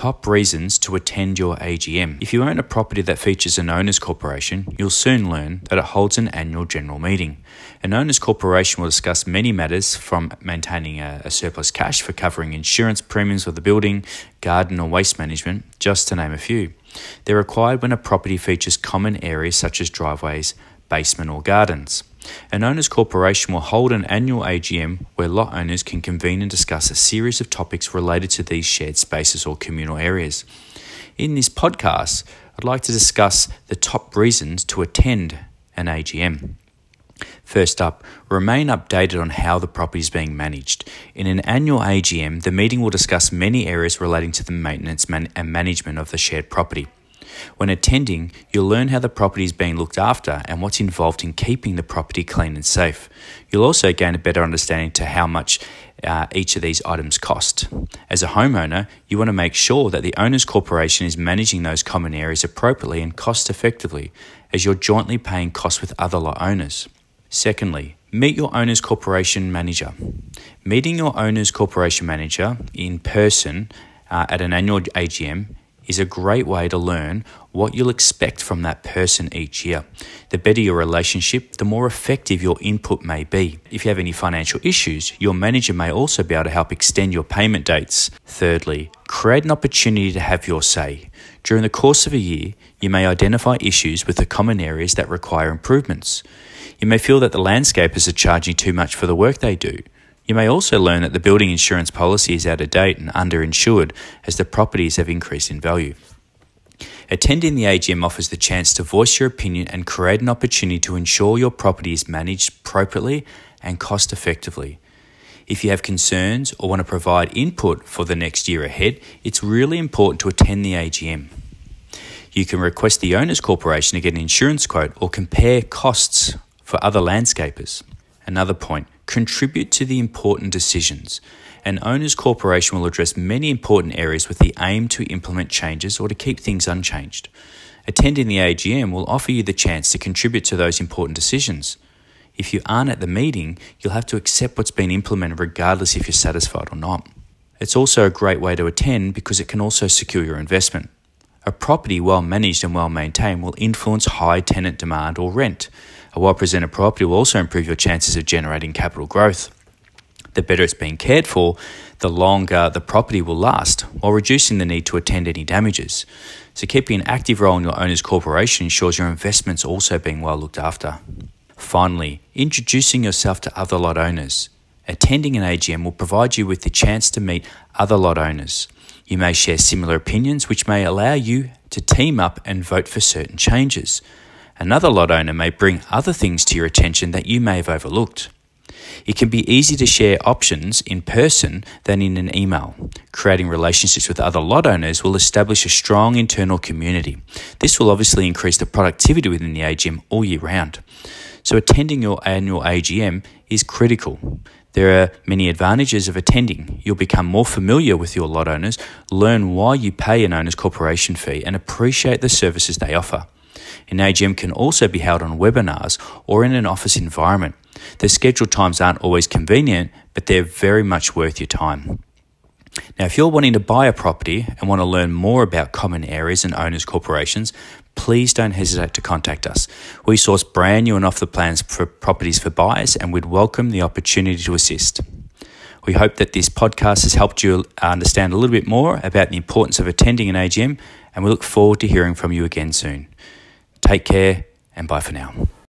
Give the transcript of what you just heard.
top reasons to attend your AGM. If you own a property that features an owner's corporation, you'll soon learn that it holds an annual general meeting. An owner's corporation will discuss many matters from maintaining a, a surplus cash for covering insurance premiums for the building, garden or waste management, just to name a few. They're required when a property features common areas such as driveways, basement or gardens. An owners' corporation will hold an annual AGM where lot owners can convene and discuss a series of topics related to these shared spaces or communal areas. In this podcast, I'd like to discuss the top reasons to attend an AGM. First up, remain updated on how the property is being managed. In an annual AGM, the meeting will discuss many areas relating to the maintenance man- and management of the shared property. When attending, you'll learn how the property is being looked after and what's involved in keeping the property clean and safe. You'll also gain a better understanding to how much uh, each of these items cost. As a homeowner, you want to make sure that the owner's corporation is managing those common areas appropriately and cost effectively, as you're jointly paying costs with other lot owners. Secondly, meet your owner's corporation manager. Meeting your owner's corporation manager in person uh, at an annual AGM is a great way to learn what you'll expect from that person each year. The better your relationship, the more effective your input may be. If you have any financial issues, your manager may also be able to help extend your payment dates. Thirdly, create an opportunity to have your say. During the course of a year, you may identify issues with the common areas that require improvements. You may feel that the landscapers are charging too much for the work they do. You may also learn that the building insurance policy is out of date and underinsured as the properties have increased in value. Attending the AGM offers the chance to voice your opinion and create an opportunity to ensure your property is managed appropriately and cost effectively. If you have concerns or want to provide input for the next year ahead, it's really important to attend the AGM. You can request the Owners Corporation to get an insurance quote or compare costs for other landscapers. Another point contribute to the important decisions. An owner's corporation will address many important areas with the aim to implement changes or to keep things unchanged. Attending the AGM will offer you the chance to contribute to those important decisions. If you aren't at the meeting, you'll have to accept what's been implemented regardless if you're satisfied or not. It's also a great way to attend because it can also secure your investment. A property well managed and well maintained will influence high tenant demand or rent, a well presented property will also improve your chances of generating capital growth. The better it's being cared for, the longer the property will last, while reducing the need to attend any damages. So, keeping an active role in your owner's corporation ensures your investments also being well looked after. Finally, introducing yourself to other lot owners. Attending an AGM will provide you with the chance to meet other lot owners. You may share similar opinions, which may allow you to team up and vote for certain changes. Another lot owner may bring other things to your attention that you may have overlooked. It can be easy to share options in person than in an email. Creating relationships with other lot owners will establish a strong internal community. This will obviously increase the productivity within the AGM all year round. So, attending your annual AGM is critical. There are many advantages of attending. You'll become more familiar with your lot owners, learn why you pay an owner's corporation fee, and appreciate the services they offer. An AGM can also be held on webinars or in an office environment. The scheduled times aren't always convenient, but they're very much worth your time. Now, if you're wanting to buy a property and want to learn more about common areas and owners' corporations, please don't hesitate to contact us. We source brand new and off the plans for properties for buyers, and we'd welcome the opportunity to assist. We hope that this podcast has helped you understand a little bit more about the importance of attending an AGM, and we look forward to hearing from you again soon. Take care and bye for now.